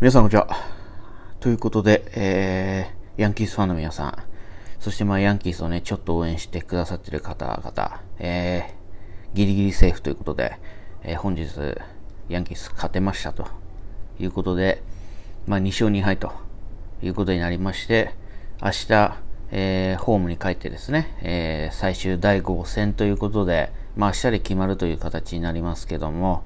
皆さんこんにちは。ということで、えー、ヤンキースファンの皆さん、そしてまあヤンキースをね、ちょっと応援してくださってる方々、えー、ギリギリセーフということで、えー、本日、ヤンキース勝てましたということで、まあ2勝2敗ということになりまして、明日、えー、ホームに帰ってですね、えー、最終第5戦ということで、まあ明日で決まるという形になりますけども、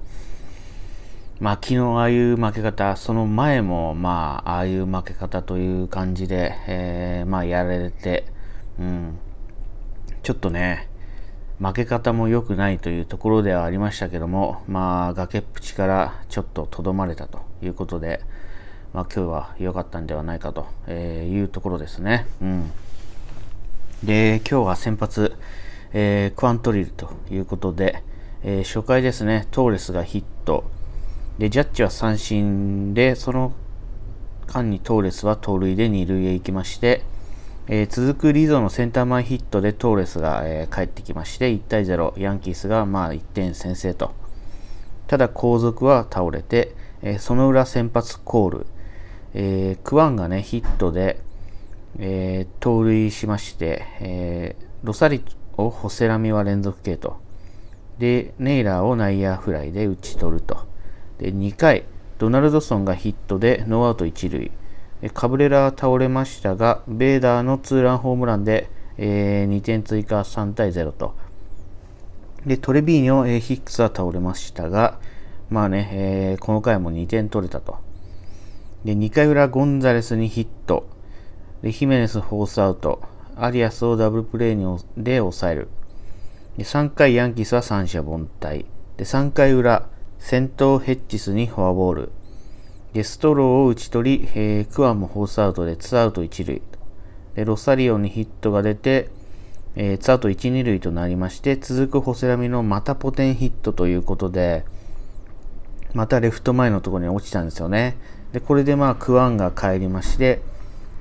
まあ、昨日ああいう負け方、その前も、まあ、ああいう負け方という感じで、えー、まあ、やられて、うん、ちょっとね、負け方も良くないというところではありましたけども、まあ、崖っぷちからちょっととどまれたということで、まあ、今日は良かったんではないかというところですね。うん、で、今日は先発、えー、クアントリルということで、えー、初回ですね、トーレスがヒット、で、ジャッジは三振で、その間にトーレスは盗塁で二塁へ行きまして、えー、続くリゾのセンター前ヒットでトーレスが、えー、帰ってきまして1対0ヤンキースがまあ1点先制とただ後続は倒れて、えー、その裏先発コール、えクワンがねヒットで、え盗塁しまして、えロサリをホセラミは連続系とでネイラーを内野フライで打ち取るとで2回、ドナルドソンがヒットでノーアウト1塁。カブレラは倒れましたが、ベーダーのツーランホームランで、えー、2点追加3対0と。で、トレビーニョ、えー、ヒックスは倒れましたが、まあね、えー、この回も2点取れたと。で、2回裏、ゴンザレスにヒット。で、ヒメネスフォースアウト。アリアスをダブルプレーにで抑える。で、3回、ヤンキースは三者凡退。で、3回裏、先頭ヘッジスにフォアボール。ゲストローを打ち取り、えー、クアンもフォースアウトでツーアウト1塁で。ロサリオにヒットが出て、えー、ツーアウト1、2塁となりまして、続くホセラミのまたポテンヒットということで、またレフト前のところに落ちたんですよね。で、これでまあクアンが帰りまして、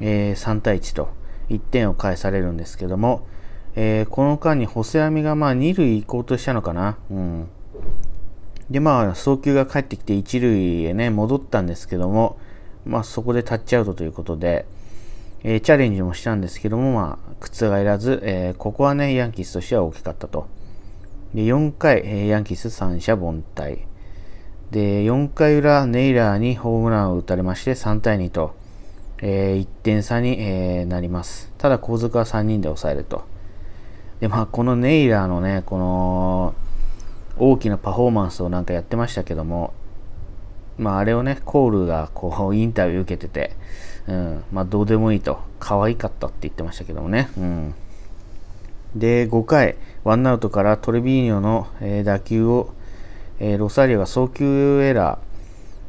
えー、3対1と1点を返されるんですけども、えー、この間にホセラミがまあ2塁行こうとしたのかな。うん。で、まあ、送球が返ってきて一塁へね、戻ったんですけども、まあ、そこでタッチアウトということで、えー、チャレンジもしたんですけども、まあ、靴がいらず、えー、ここはね、ヤンキースとしては大きかったと。で、4回、えー、ヤンキース三者凡退。で、4回裏、ネイラーにホームランを打たれまして、3対2と、えー、1点差に、えー、なります。ただ、後続は3人で抑えると。で、まあ、このネイラーのね、この、大きなパフォーマンスをなんかやってましたけども、まあ、あれをね、コールがこうインタビュー受けてて、うん、まあ、どうでもいいと、可愛かったって言ってましたけどもね。うん、で、5回、ワンアウトからトレビーニョの、えー、打球を、えー、ロサリオが送球エラ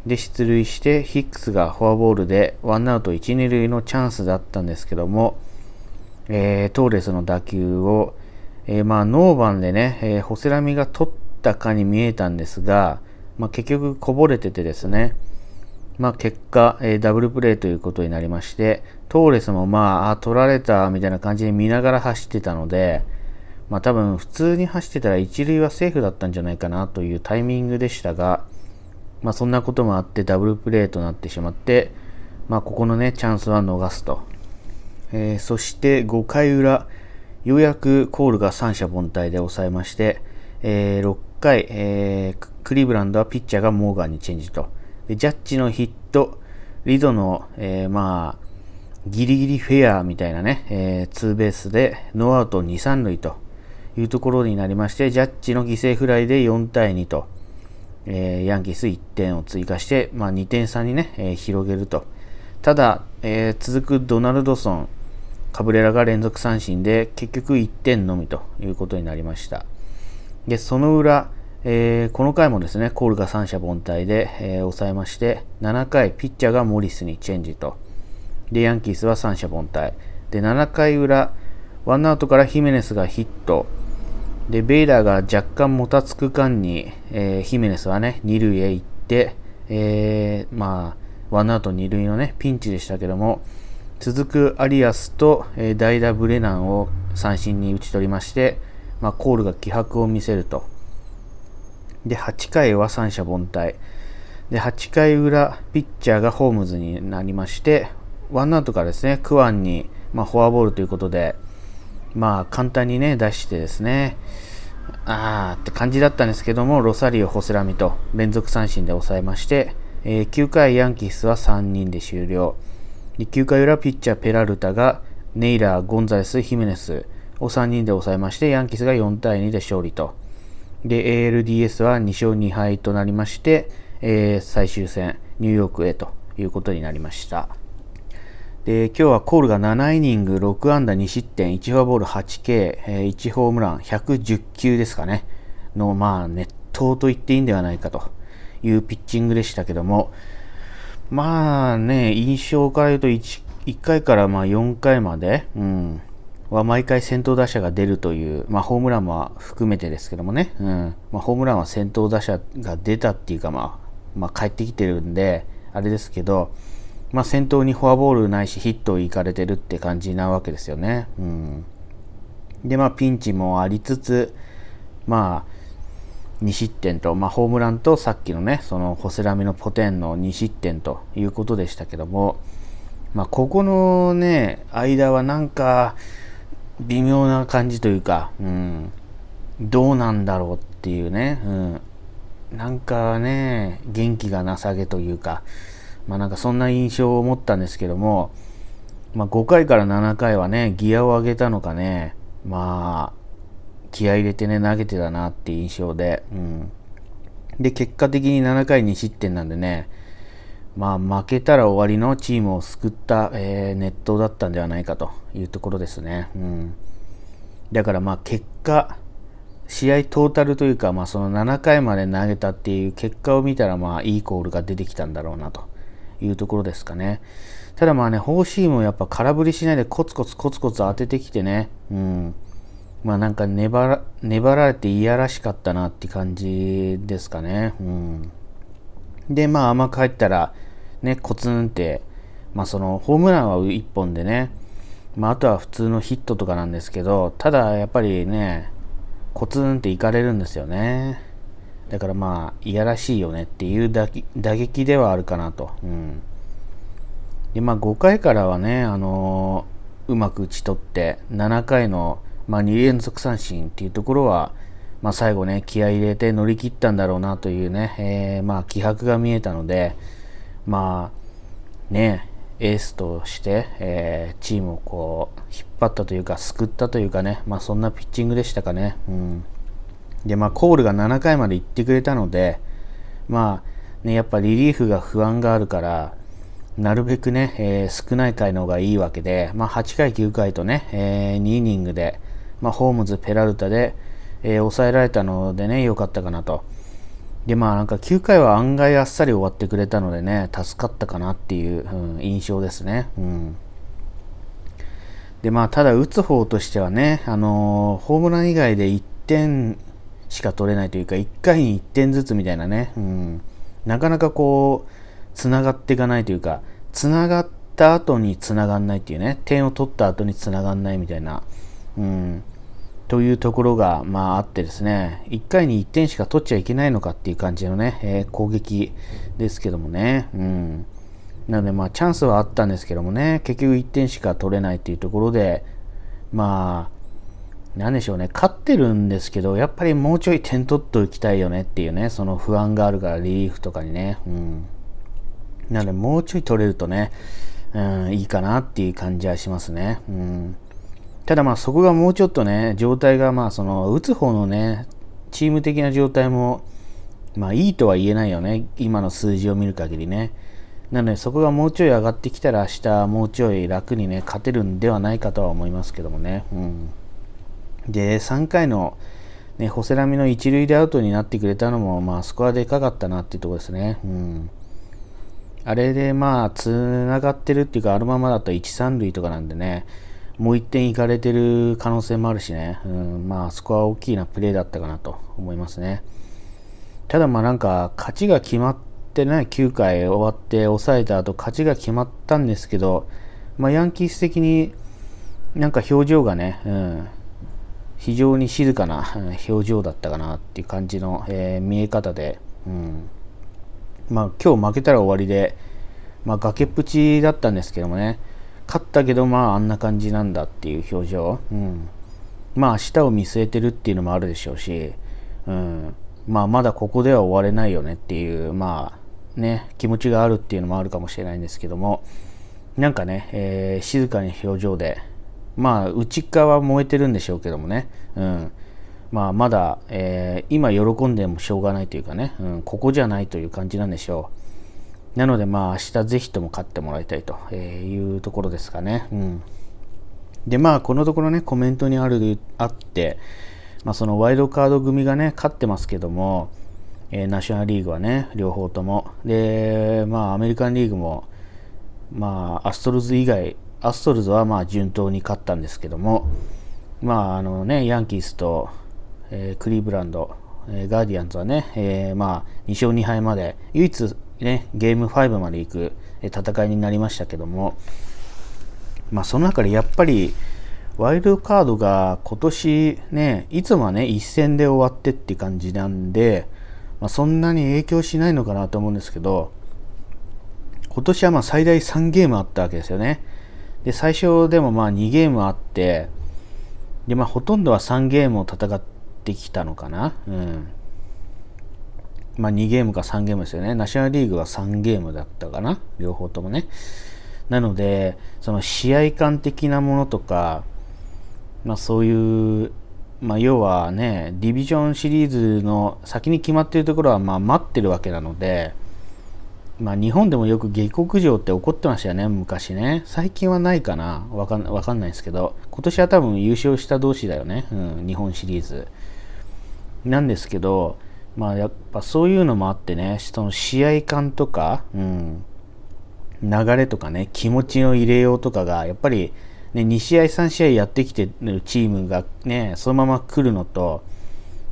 ーで出塁して、ヒックスがフォアボールで、ワンアウト1、2塁のチャンスだったんですけども、えー、トーレスの打球を、えまあ、ノーバンでね、えホセラミが取ってったかに見えたんですが、まあ、結局こぼれててですね、まあ、結果、えー、ダブルプレーということになりまして、トーレスもまあ、あ取られたみたいな感じで見ながら走ってたので、まあ、多分普通に走ってたら一塁はセーフだったんじゃないかなというタイミングでしたが、まあ、そんなこともあってダブルプレーとなってしまって、まあ、ここのね、チャンスは逃すと。えー、そして5回裏、ようやくコールが三者凡退で抑えまして、えー、回、えー、クリーブランドはピッチャーがモーガンにチェンジと。でジャッジのヒット、リドの、えー、まあ、ギリギリフェアみたいなね、えー、ツーベースでノーアウト2、3塁というところになりまして、ジャッジの犠牲フライで4対2と、えー、ヤンキース1点を追加して、まあ、2点差にね、えー、広げると。ただ、えー、続くドナルドソン、カブレラが連続三振で結局1点のみということになりました。で、その裏、えー、この回もですね、コールが三者凡退で、えー、抑えまして、7回、ピッチャーがモリスにチェンジと。で、ヤンキースは三者凡退。で、7回裏、ワンアウトからヒメネスがヒット。で、ベイラーが若干もたつく間に、えー、ヒメネスはね、二塁へ行って、えー、まあ、ワンアウト二塁のね、ピンチでしたけども、続くアリアスと、えー、代打ブレナンを三振に打ち取りまして、まあ、コールが気迫を見せると。で、8回は三者凡退。で、8回裏、ピッチャーがホームズになりまして、ワンアウトからですね、クワンに、まあ、フォアボールということで、まあ、簡単にね、出してですね、あーって感じだったんですけども、ロサリオ、ホセラミと連続三振で抑えまして、えー、9回ヤンキースは3人で終了。で9回裏、ピッチャーペラルタがネイラー、ゴンザレス、ヒメネス、を3人で抑えまして、ヤンキースが4対2で勝利と。で、ALDS は2勝2敗となりまして、えー、最終戦、ニューヨークへということになりました。で、今日はコールが7イニング、6安打2失点、1フォアボール 8K、えー、1ホームラン、110球ですかね、の、まあ、熱投と言っていいんではないかというピッチングでしたけども、まあね、印象から言うと1、1回からまあ4回まで、うん、は毎回先頭打者が出るという、まあ、ホームランも含めてですけどもね、うんまあ、ホームランは先頭打者が出たっていうか、まあ、まあ、帰ってきてるんで、あれですけど、まあ、先頭にフォアボールないし、ヒットをいかれてるって感じなわけですよね。うん、で、まあ、ピンチもありつつ、まあ、2失点と、まあ、ホームランとさっきのね、そのホセラミのポテンの2失点ということでしたけども、まあ、ここのね、間はなんか、微妙な感じというか、うん、どうなんだろうっていうね、うん、なんかね、元気がなさげというか、まあなんかそんな印象を持ったんですけども、まあ5回から7回はね、ギアを上げたのかね、まあ、気合入れてね、投げてたなって印象で、うん。で、結果的に7回2失点なんでね、まあ、負けたら終わりのチームを救った、えー、熱湯だったんではないかというところですね。うん、だからまあ結果、試合トータルというか、まあ、その7回まで投げたっていう結果を見たら、まあ、いいコールが出てきたんだろうなというところですかね。ただまあね、フォーシームをやっぱ空振りしないでコツコツコツコツ当ててきてね、うん。まあなんか粘ら、粘られていやらしかったなって感じですかね。うん。で、まあ甘く入ったら、ね、コツンって、まあ、そのホームランは1本でね、まあ、あとは普通のヒットとかなんですけど、ただやっぱりね、コツンっていかれるんですよね。だからまあ、いやらしいよねっていう打撃ではあるかなと。うん。で、まあ5回からはね、あのー、うまく打ち取って、7回の、まあ、2連続三振っていうところは、まあ、最後ね、気合入れて乗り切ったんだろうなというね、えー、まあ気迫が見えたので、まあねエースとして、えー、チームをこう引っ張ったというか救ったというかね、まあ、そんなピッチングでしたかね。うん、で、まあ、コールが7回まで行ってくれたので、まあね、やっぱリリーフが不安があるから、なるべくね、えー、少ない回の方がいいわけで、まあ、8回、9回とね、えー、2イニングで、まあ、ホームズ、ペラルタで、えー、抑えられたのでね、良かったかなと。でまあなんか9回は案外あっさり終わってくれたのでね助かったかなっていう、うん、印象ですね。うんでまあ、ただ、打つ方としてはね、あのー、ホームラン以外で1点しか取れないというか1回に1点ずつみたいなね、うん、なかなかこうつながっていかないというかつながった後につながんないっていうね点を取った後につながんないみたいな、うん、というところが、まあ、あってですね、1回に1点しか取っちゃいけないのかっていう感じのね、えー、攻撃ですけどもね、うん。なので、まあ、チャンスはあったんですけどもね、結局1点しか取れないっていうところで、まあ、なんでしょうね、勝ってるんですけど、やっぱりもうちょい点取っておきたいよねっていうね、その不安があるから、リリーフとかにね、うん。なので、もうちょい取れるとね、うん、いいかなっていう感じはしますね、うん。ただまあそこがもうちょっとね、状態がまあその打つ方のね、チーム的な状態もまあいいとは言えないよね。今の数字を見る限りね。なのでそこがもうちょい上がってきたら明日もうちょい楽にね、勝てるんではないかとは思いますけどもね。うん。で、3回のね、ホセラミの一塁でアウトになってくれたのも、まあ、スコアでかかったなっていうところですね。うん。あれで、まあ、つながってるっていうか、あのままだと1、3塁とかなんでね、もう1点いかれてる可能性もあるしね、うん、まあ、そこは大きいなプレーだったかなと思いますね。ただ、まあなんか、勝ちが決まってね、9回終わって抑えた後、勝ちが決まったんですけど、まあ、ヤンキース的になんか表情がね、うん、非常に静かな表情だったかなっていう感じの、えー、見え方で、うん、まあ今日負けたら終わりで、まあ、崖っぷちだったんですけどもね、勝ったけどまああんな感じなんだっていう表情、うん、まあ明日を見据えてるっていうのもあるでしょうし、うん、まあまだここでは終われないよねっていうまあね気持ちがあるっていうのもあるかもしれないんですけどもなんかね、えー、静かに表情でまあ内側は燃えてるんでしょうけどもね、うん、まあまだ、えー、今喜んでもしょうがないというかね、うん、ここじゃないという感じなんでしょう。なので、まあ、明日ぜひとも勝ってもらいたいというところですかね。うん。で、まあ、このところね、コメントにある、あって、まあ、そのワイドカード組がね、勝ってますけども、えー、ナショナルリーグはね、両方とも。で、まあ、アメリカンリーグも、まあ、アストロズ以外、アストロズはまあ、順当に勝ったんですけども、まあ、あのね、ヤンキースと、えー、クリーブランド、えー、ガーディアンズはね、えー、まあ、2勝2敗まで、唯一ね、ゲーム5まで行く戦いになりましたけども、まあ、その中でやっぱりワイルドカードが今年ね、いつもはね、一戦で終わってって感じなんで、まあ、そんなに影響しないのかなと思うんですけど、今年はま最大3ゲームあったわけですよね。で、最初でもまあ2ゲームあって、で、まあほとんどは3ゲームを戦ってきたのかな。うん。まあ、2ゲームか3ゲームですよね。ナショナルリーグは3ゲームだったかな。両方ともね。なので、その試合感的なものとか、まあ、そういう、まあ、要はね、ディビジョンシリーズの先に決まっているところはまあ待ってるわけなので、まあ、日本でもよく下克上って起こってましたよね、昔ね。最近はないかな。わかんわかんないですけど、今年は多分優勝した同士だよね。うん、日本シリーズ。なんですけど、まあやっぱそういうのもあってね、その試合感とか、うん、流れとかね、気持ちの入れようとかが、やっぱり、ね、2試合、3試合やってきてるチームがね、そのまま来るのと、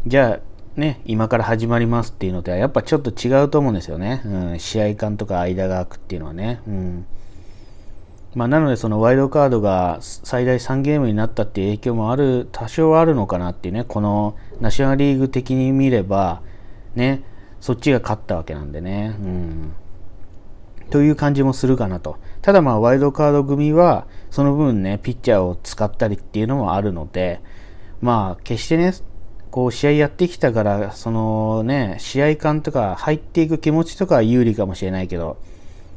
じゃあ、ね、今から始まりますっていうのとは、やっぱちょっと違うと思うんですよね。うん、試合感とか間が空くっていうのはね。うんまあ、なので、そのワイドカードが最大3ゲームになったっていう影響もある、多少あるのかなっていうね、このナショナルリーグ的に見れば、ね、そっちが勝ったわけなんでね。うん。という感じもするかなと。ただまあ、ワイドカード組は、その分ね、ピッチャーを使ったりっていうのもあるので、まあ、決してね、こう、試合やってきたから、そのね、試合感とか入っていく気持ちとかは有利かもしれないけど、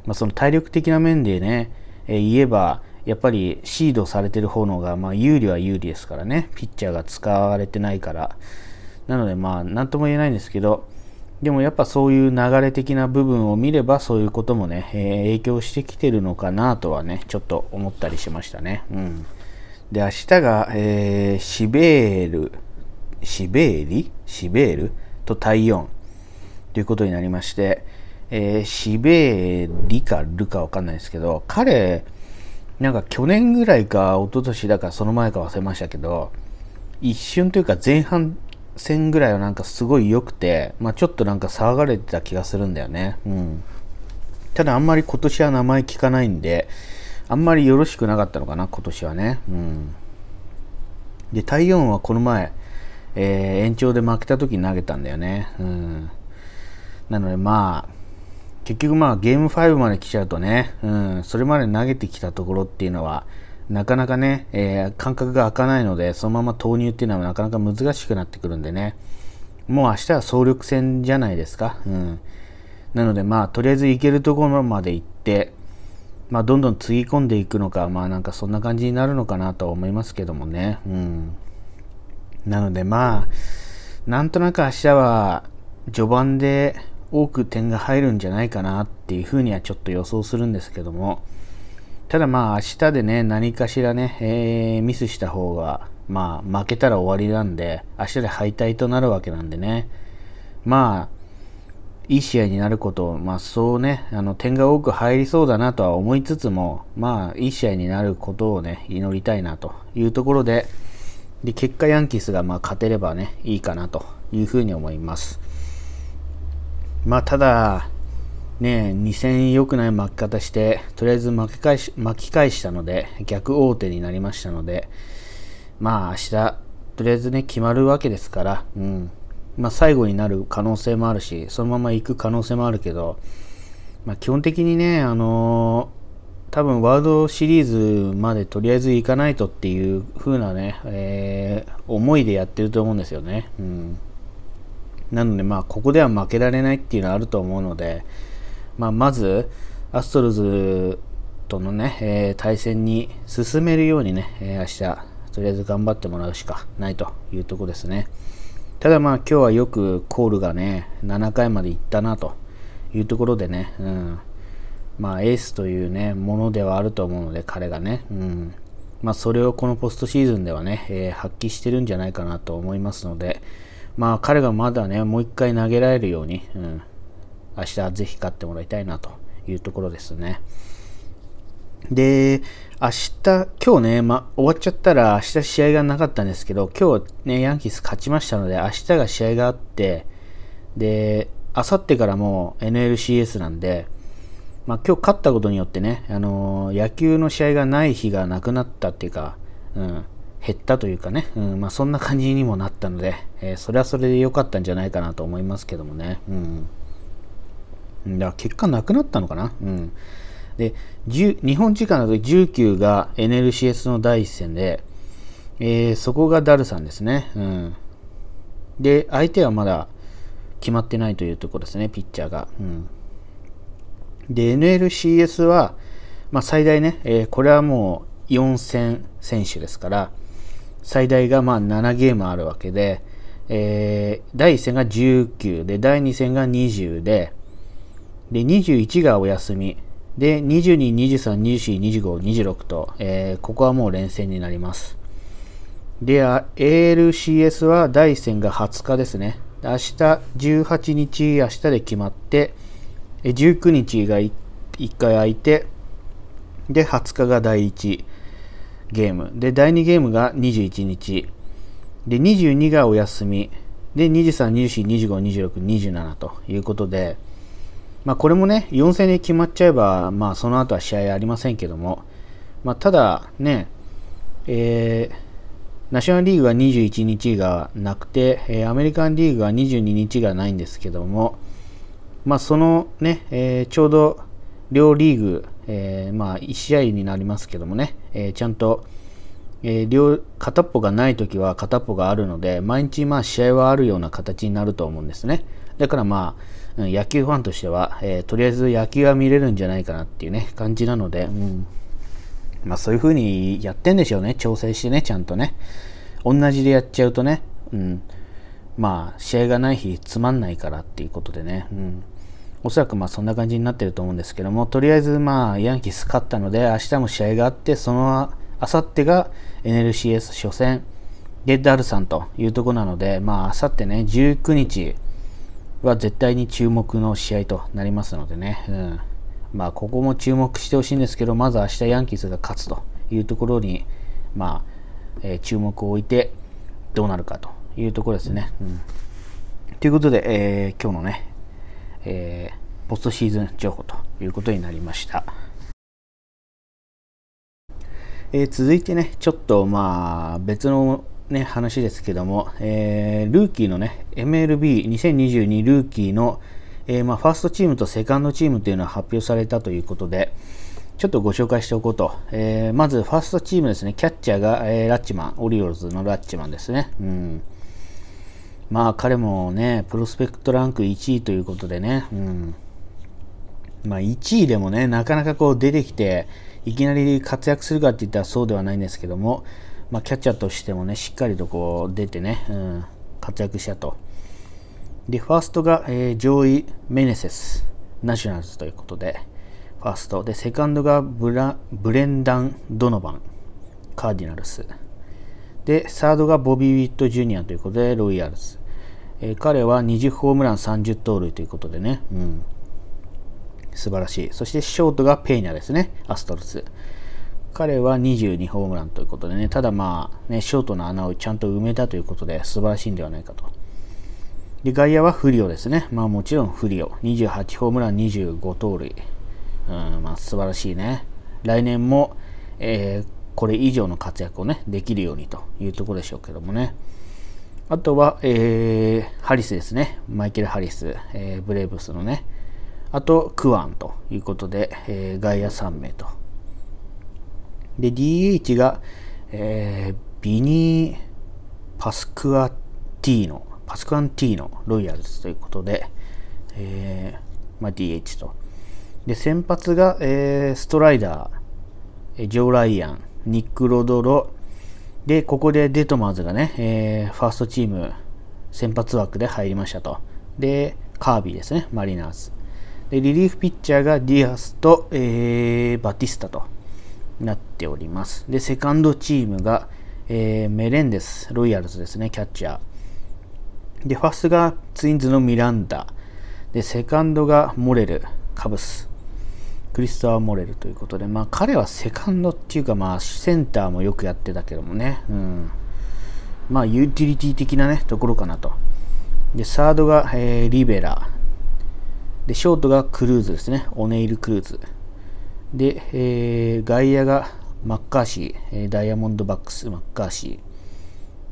まあ、その体力的な面でね、えー、言えば、やっぱりシードされてる方のが、まあ、有利は有利ですからね、ピッチャーが使われてないから。なのでまあ何とも言えないんですけどでもやっぱそういう流れ的な部分を見ればそういうこともね、えー、影響してきてるのかなとはねちょっと思ったりしましたね。うん、で明日が、えー、シベールシベーリシベールと体温ということになりまして、えー、シベーリかルかわかんないですけど彼なんか去年ぐらいか一昨年だかその前か忘れましたけど一瞬というか前半戦ぐらいはなんかすごい良くて、まあ、ちょっとなんか騒がれてた気がするんだよね。うん。ただあんまり今年は名前聞かないんで、あんまりよろしくなかったのかな、今年はね。うん。で、体温はこの前、えー、延長で負けた時に投げたんだよね。うん。なのでまあ、結局まあゲーム5まで来ちゃうとね、うん、それまで投げてきたところっていうのは、なかなかね、えー、間隔が開かないので、そのまま投入っていうのはなかなか難しくなってくるんでね、もう明日は総力戦じゃないですか。うん。なので、まあ、とりあえず行けるところまで行って、まあ、どんどんつぎ込んでいくのか、まあ、なんかそんな感じになるのかなとは思いますけどもね。うん。なので、まあ、なんとなく明日は、序盤で多く点が入るんじゃないかなっていうふうにはちょっと予想するんですけども、ただまあ明日でね、何かしらね、えー、ミスした方が、まあ負けたら終わりなんで、明日で敗退となるわけなんでね、まあ、いい試合になることを、まあそうね、あの点が多く入りそうだなとは思いつつも、まあいい試合になることをね、祈りたいなというところで、で結果ヤンキースがまあ勝てればね、いいかなというふうに思います。まあただ、ねえ、2戦良くない負け方して、とりあえず巻き返し、巻き返したので、逆大手になりましたので、まあ明日、とりあえずね、決まるわけですから、うん。まあ最後になる可能性もあるし、そのまま行く可能性もあるけど、まあ基本的にね、あのー、多分ワールドシリーズまでとりあえず行かないとっていう風なね、えー、思いでやってると思うんですよね。うん。なのでまあここでは負けられないっていうのはあると思うので、まあ、まず、アストロズとのね、えー、対戦に進めるようにね、えー、明日、とりあえず頑張ってもらうしかないというとこですね。ただまあ今日はよくコールがね、7回までいったなというところでね、うん、まあエースというね、ものではあると思うので、彼がね、うん、まあそれをこのポストシーズンではね、えー、発揮してるんじゃないかなと思いますので、まあ彼がまだね、もう一回投げられるように、うん、明日ぜひ買ってもらいたいなというところですね。で、明日、今日ね、ま、終わっちゃったら明日試合がなかったんですけど、今日ね、ヤンキース勝ちましたので、明日が試合があって、で、あさってからも NLCS なんで、まあ、今日勝ったことによってね、あのー、野球の試合がない日がなくなったっていうか、うん、減ったというかね、うんまあ、そんな感じにもなったので、えー、それはそれで良かったんじゃないかなと思いますけどもね。うんだから結果なくなったのかな。うん、で日本時間だと19が NLCS の第一戦で、えー、そこがダルさんですね。うん、で、相手はまだ決まってないというところですね、ピッチャーが。うん、で、NLCS は、まあ、最大ね、えー、これはもう4戦選手ですから、最大がまあ7ゲームあるわけで、えー、第1戦が19で、第2戦が20で、で、21がお休み。で、22、23、24、25、26と、えー、ここはもう連戦になります。で、ALCS は第1戦が20日ですね。明日、18日、明日で決まって、19日が1回空いて、で、20日が第1ゲーム。で、第2ゲームが21日。で、22がお休み。で、23、24、25、26、27ということで、まあ、これもね、4戦で決まっちゃえば、まあ、その後は試合ありませんけども、まあ、ただね、えー、ナショナルリーグは21日がなくて、えー、アメリカンリーグは22日がないんですけども、まあ、そのね、えー、ちょうど両リーグ、えー、まあ、1試合になりますけどもね、えちゃんと、え両片っぽがない時は片っぽがあるので毎日まあ試合はあるような形になると思うんですねだからまあうん、野球ファンとしては、えー、とりあえず野球は見れるんじゃないかなっていうね、感じなので、うん。まあそういう風にやってんでしょうね、調整してね、ちゃんとね。同じでやっちゃうとね、うん。まあ試合がない日つまんないからっていうことでね、うん。おそらくまあそんな感じになってると思うんですけども、とりあえずまあヤンキース勝ったので、明日も試合があって、そのあさってが NLCS 初戦、ゲッドールさんというところなので、まああさってね、19日、は絶対に注目の試合となりますのでね、うん、まあ、ここも注目してほしいんですけど、まず明日ヤンキースが勝つというところに、まあ、えー、注目を置いてどうなるかというところですね。うん、ということで、えー、今日のね、えー、ポストシーズン情報ということになりました。え続いてね、ちょっとまあ別のね、話ですけども、えー、ルーキーのね、MLB2022 ルーキーの、えー、まあ、ファーストチームとセカンドチームというのは発表されたということで、ちょっとご紹介しておこうと。えー、まず、ファーストチームですね。キャッチャーが、えー、ラッチマン。オリオールズのラッチマンですね。うん。まあ、彼もね、プロスペクトランク1位ということでね。うん。まあ、1位でもね、なかなかこう出てきて、いきなり活躍するかって言ったらそうではないんですけども、まあ、キャッチャーとしてもね、しっかりとこう出てね、うん、活躍したと。で、ファーストが、えー、上位メネセス、ナショナルズということで、ファースト。で、セカンドがブラブレンダン・ドノバン、カーディナルス。で、サードがボビー・ウィット・ジュニアということで、ロイヤルズ。えー、彼は20ホームラン30盗塁ということでね、うん、素晴らしい。そしてショートがペーニャですね、アストロズ。彼は22ホームランということでね、ただまあ、ね、ショートの穴をちゃんと埋めたということで素晴らしいんではないかと。で、外野は不利オですね。まあもちろん不利オ。28ホームラン、25盗塁。うん、まあ素晴らしいね。来年も、えー、これ以上の活躍をね、できるようにというところでしょうけどもね。あとは、えー、ハリスですね。マイケル・ハリス、えー、ブレーブスのね。あと、クワンということで、えー、外野3名と。で、DH が、えー、ビニー・パスクアティーノ、パスクアンティーノ、ロイヤルズということで、えー、まあ、DH と。で、先発が、えー、ストライダー、ジョー・ライアン、ニック・ロドロ、で、ここでデトマーズがね、えー、ファーストチーム、先発枠で入りましたと。で、カービーですね、マリナーズ。で、リリーフピッチャーがディアスと、えー、バティスタと。なっております。で、セカンドチームが、えー、メレンデス、ロイヤルズですね、キャッチャー。で、ファーストがツインズのミランダ。で、セカンドがモレル、カブス。クリストア・モレルということで、まあ彼はセカンドっていうか、まあセンターもよくやってたけどもね、うん。まあユーティリティ的なね、ところかなと。で、サードが、えー、リベラ。で、ショートがクルーズですね。オネイル・クルーズ。で、えー、外野がマッカーシー、ダイヤモンドバックス、マッカーシ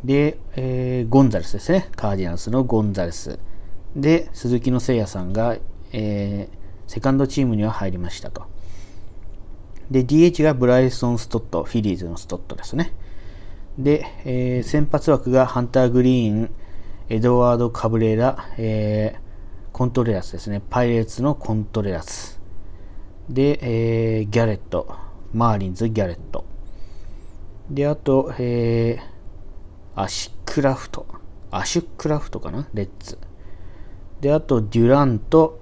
ー。で、えー、ゴンザレスですね。カーディナルスのゴンザレス。で、鈴木の誠也さんが、えー、セカンドチームには入りましたと。で、DH がブライソン・ストット、フィリーズのストットですね。で、えー、先発枠がハンター・グリーン、エドワード・カブレラ、えー、コントレラスですね。パイレーツのコントレラス。で、えー、ギャレット。マーリンズ、ギャレット。で、あと、えー、アシクラフト。アシュクラフトかなレッツ。で、あと、デュランと、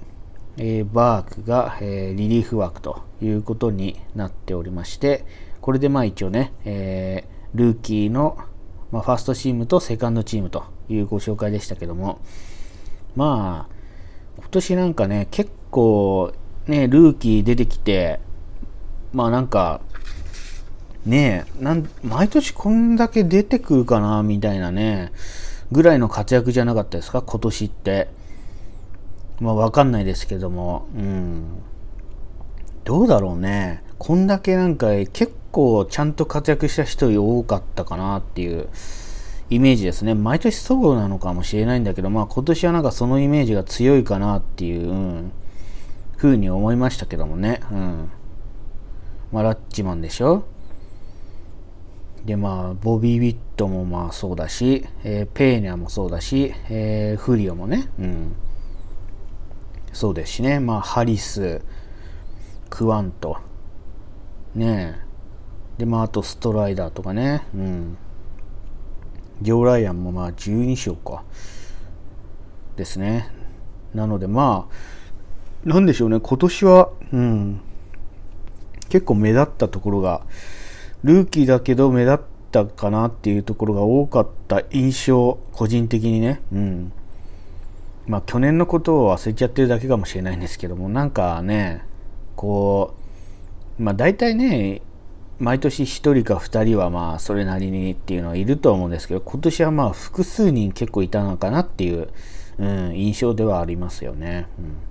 えー、バークが、えー、リリーフ枠ということになっておりまして、これでまあ一応ね、えー、ルーキーの、まあ、ファーストチームとセカンドチームというご紹介でしたけども、まあ、今年なんかね、結構ね、ルーキー出てきて、まあなんか、ねえ、なん、毎年こんだけ出てくるかな、みたいなね、ぐらいの活躍じゃなかったですか、今年って。まあわかんないですけども、うん。どうだろうね。こんだけなんか結構ちゃんと活躍した人多かったかなっていうイメージですね。毎年そうなのかもしれないんだけど、まあ今年はなんかそのイメージが強いかなっていう、うんうに思いましたけどもね。うん。まあ、ラッチマンでしょで、まあ、ボビー・ウィットもまあそうだし、えー、ペーニャもそうだし、えー、フリオもね、うん。そうですしね。まあ、ハリス、クワント、ねえ。で、まあ、あとストライダーとかね、うん。ジョー・ライアンもまあ12勝か。ですね。なのでまあ、なんでしょうね、今年は、うん、結構目立ったところが、ルーキーだけど目立ったかなっていうところが多かった印象、個人的にね。うん。まあ、去年のことを忘れちゃってるだけかもしれないんですけども、なんかね、こう、まあ、大体ね、毎年1人か2人はまあ、それなりにっていうのはいると思うんですけど、今年はまあ、複数人結構いたのかなっていう、うん、印象ではありますよね。うん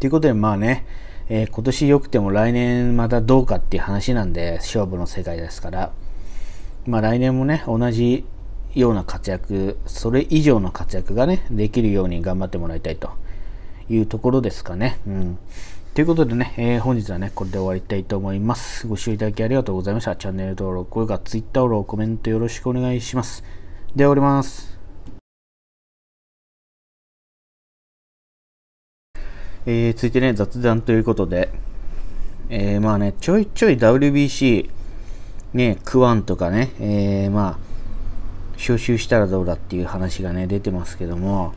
ということで、まあね、えー、今年良くても来年またどうかっていう話なんで、勝負の世界ですから、まあ来年もね、同じような活躍、それ以上の活躍がね、できるように頑張ってもらいたいというところですかね。うん。ということでね、えー、本日はね、これで終わりたいと思います。ご視聴いただきありがとうございました。チャンネル登録、高評価、Twitter フォロー、コメントよろしくお願いします。では終わります。えー、続いてね、雑談ということで、えー、まあね、ちょいちょい WBC、ね、クワンとかね、えー、まあ、招集したらどうだっていう話がね、出てますけども、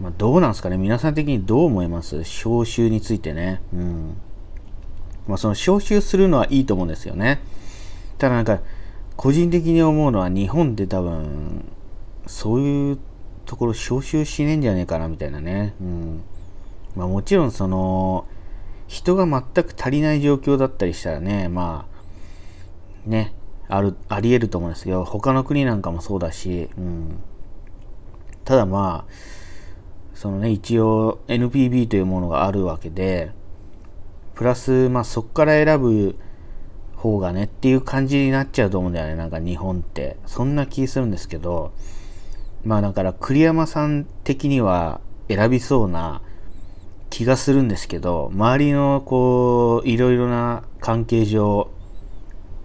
まあ、どうなんですかね、皆さん的にどう思います招集についてね。うん。まあ、その招集するのはいいと思うんですよね。ただなんか、個人的に思うのは日本で多分、そういうところ招集しねえんじゃねえかなみたいなね、うんまあ、もちろんその人が全く足りない状況だったりしたらねまあねあるありえると思うんですけど他の国なんかもそうだし、うん、ただまあそのね一応 NPB というものがあるわけでプラス、まあ、そこから選ぶ方がねっていう感じになっちゃうと思うんだよねなんか日本ってそんな気するんですけどまあだから栗山さん的には選びそうな気がするんですけど、周りのこう、いろいろな関係上、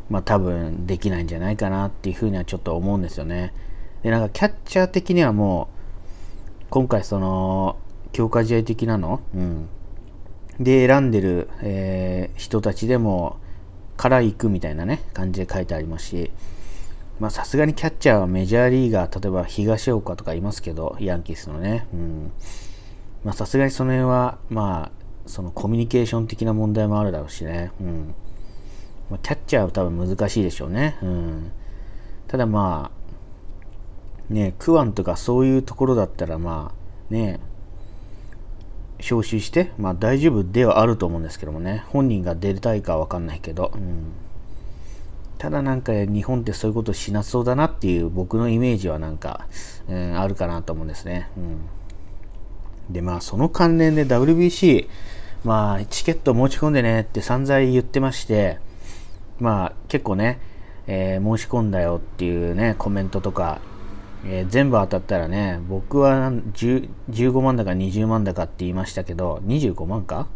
まあ多分できないんじゃないかなっていうふうにはちょっと思うんですよね。で、なんかキャッチャー的にはもう、今回その、強化試合的なのうん。で、選んでる、えー、人たちでも、から行くみたいなね、感じで書いてありますし、まあさすがにキャッチャーはメジャーリーガー、例えば東岡とかいますけど、ヤンキースのね。うん。まあさすがにその辺は、まあ、そのコミュニケーション的な問題もあるだろうしね。うん。まあ、キャッチャーは多分難しいでしょうね。うん。ただまあ、ね、クワンとかそういうところだったらまあ、ね、招集して、まあ大丈夫ではあると思うんですけどもね。本人が出たいかわかんないけど。うんただなんか日本ってそういうことしなそうだなっていう僕のイメージはなんか、うん、あるかなと思うんですね。うん、でまあその関連で WBC まあチケット持ち込んでねって散々言ってましてまあ結構ね、えー、申し込んだよっていうねコメントとか、えー、全部当たったらね僕は15万だか20万だかって言いましたけど25万か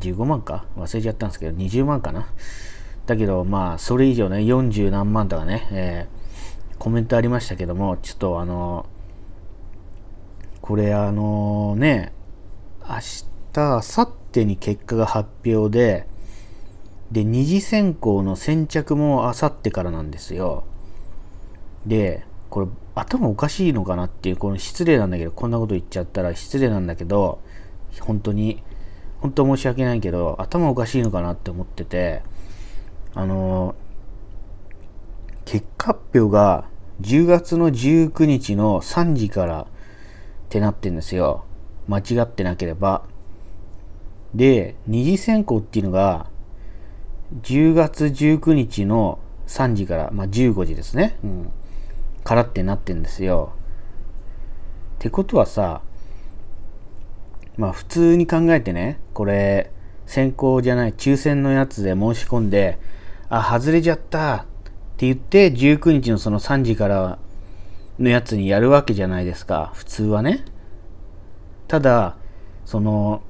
15万か忘れちゃったんですけど20万かなだけど、まあ、それ以上ね、40何万とかね、えー、コメントありましたけども、ちょっとあのー、これあのー、ね、明日、明後日に結果が発表で、で、二次選考の先着も明後日からなんですよ。で、これ、頭おかしいのかなっていう、この失礼なんだけど、こんなこと言っちゃったら失礼なんだけど、本当に、本当申し訳ないけど、頭おかしいのかなって思ってて、あの結果発表が10月の19日の3時からってなってんですよ。間違ってなければ。で、二次選考っていうのが10月19日の3時から、まあ、15時ですね。うん。からってなってんですよ。ってことはさ、まあ普通に考えてね、これ、選考じゃない抽選のやつで申し込んで、あ、外れちゃったって言って、19日のその3時からのやつにやるわけじゃないですか、普通はね。ただ、その、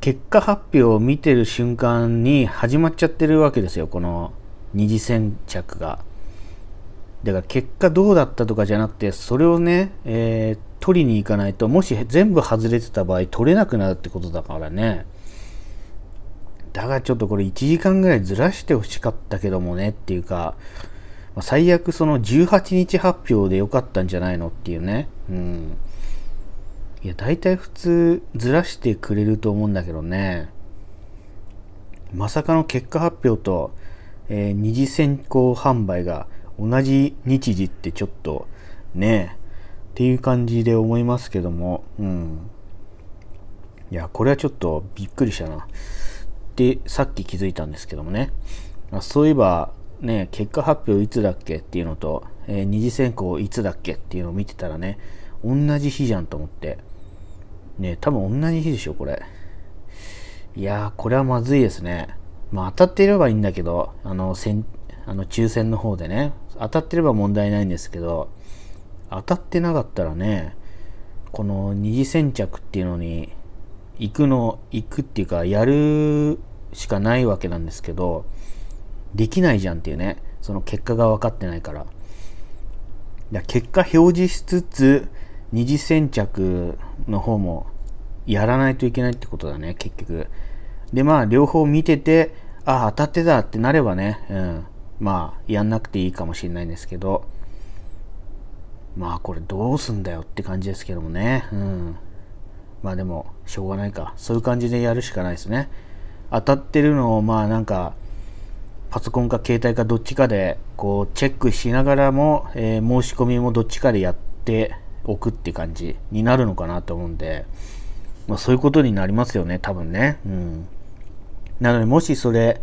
結果発表を見てる瞬間に始まっちゃってるわけですよ、この二次選着が。だから結果どうだったとかじゃなくて、それをね、えー、取りに行かないと、もし全部外れてた場合、取れなくなるってことだからね。だがちょっとこれ1時間ぐらいずらしてほしかったけどもねっていうか、まあ、最悪その18日発表でよかったんじゃないのっていうね。うん。いや、大体普通ずらしてくれると思うんだけどね。まさかの結果発表と、えー、二次選考販売が同じ日時ってちょっとね、っていう感じで思いますけども、うん。いや、これはちょっとびっくりしたな。ってさっき気づいたんですけどもね、あそういえば、ね、結果発表いつだっけっていうのと、えー、二次選考いつだっけっていうのを見てたらね、同じ日じゃんと思って。ね、多分同じ日でしょ、これ。いやー、これはまずいですね。まあ当たっていればいいんだけど、あの、先あの抽選の方でね、当たってれば問題ないんですけど、当たってなかったらね、この二次先着っていうのに、行くの、行くっていうか、やるしかないわけなんですけどできないじゃんっていうねその結果が分かってないからだ結果表示しつつ二次先着の方もやらないといけないってことだね結局でまあ両方見ててああ当たってたってなればね、うん、まあやんなくていいかもしれないんですけどまあこれどうすんだよって感じですけどもねうんまあでもしょうがないかそういう感じでやるしかないですね当たってるのをまあなんかパソコンか携帯かどっちかでこうチェックしながらも、えー、申し込みもどっちかでやっておくって感じになるのかなと思うんで、まあ、そういうことになりますよね多分ねうんなのでもしそれ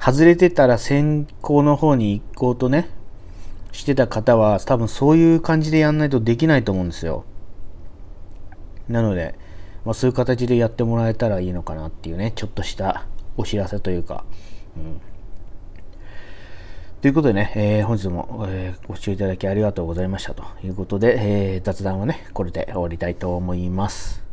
外れてたら先行の方に行こうとねしてた方は多分そういう感じでやんないとできないと思うんですよなので、まあ、そういう形でやってもらえたらいいのかなっていうね、ちょっとしたお知らせというか、うん。ということでね、えー、本日も、えー、ご視聴いただきありがとうございましたということで、えー、雑談はね、これで終わりたいと思います。